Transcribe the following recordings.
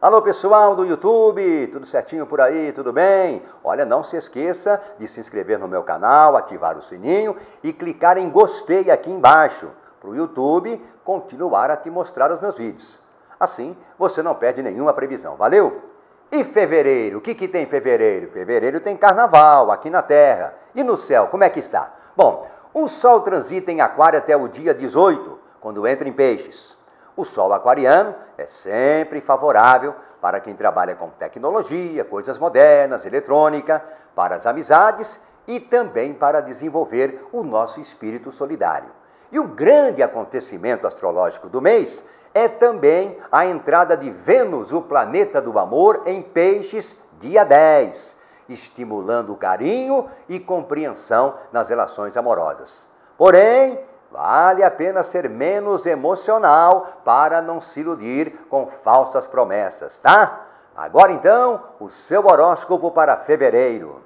Alô pessoal do YouTube, tudo certinho por aí, tudo bem? Olha, não se esqueça de se inscrever no meu canal, ativar o sininho e clicar em gostei aqui embaixo para o YouTube continuar a te mostrar os meus vídeos. Assim você não perde nenhuma previsão, valeu? E fevereiro, o que, que tem em fevereiro? Fevereiro tem carnaval aqui na Terra. E no céu, como é que está? Bom, o Sol transita em Aquário até o dia 18, quando entra em Peixes. O sol aquariano é sempre favorável para quem trabalha com tecnologia, coisas modernas, eletrônica, para as amizades e também para desenvolver o nosso espírito solidário. E o grande acontecimento astrológico do mês é também a entrada de Vênus, o planeta do amor, em Peixes, dia 10, estimulando carinho e compreensão nas relações amorosas. Porém, Vale a pena ser menos emocional para não se iludir com falsas promessas, tá? Agora então, o seu horóscopo para fevereiro.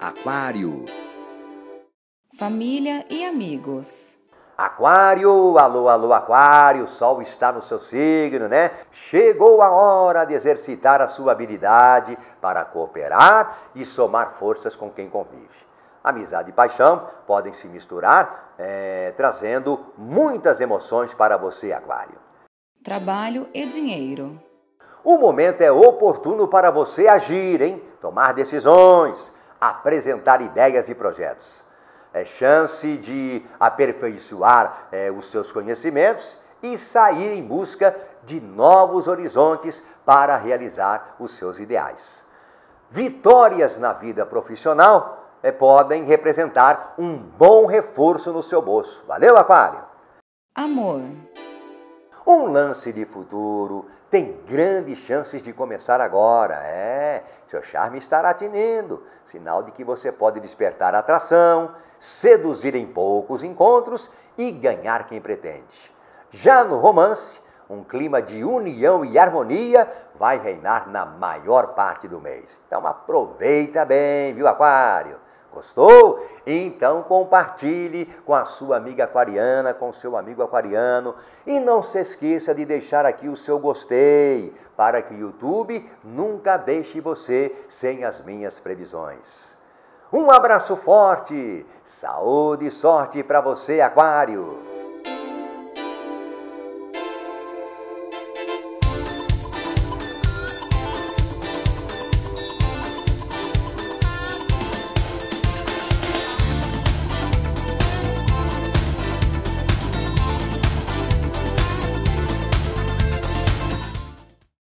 Aquário. Família e amigos. Aquário, alô, alô, Aquário, o sol está no seu signo, né? Chegou a hora de exercitar a sua habilidade para cooperar e somar forças com quem convive. Amizade e paixão podem se misturar, é, trazendo muitas emoções para você, Aquário. Trabalho e dinheiro. O momento é oportuno para você agir, hein? Tomar decisões, apresentar ideias e projetos. É chance de aperfeiçoar é, os seus conhecimentos e sair em busca de novos horizontes para realizar os seus ideais. Vitórias na vida profissional é, podem representar um bom reforço no seu bolso. Valeu, Aquário? Amor. Um lance de futuro tem grandes chances de começar agora. É, seu charme estará tinindo, sinal de que você pode despertar atração, seduzir em poucos encontros e ganhar quem pretende. Já no romance, um clima de união e harmonia vai reinar na maior parte do mês. Então aproveita bem, viu, Aquário? Gostou? Então compartilhe com a sua amiga aquariana, com seu amigo aquariano e não se esqueça de deixar aqui o seu gostei para que o YouTube nunca deixe você sem as minhas previsões. Um abraço forte, saúde e sorte para você, Aquário!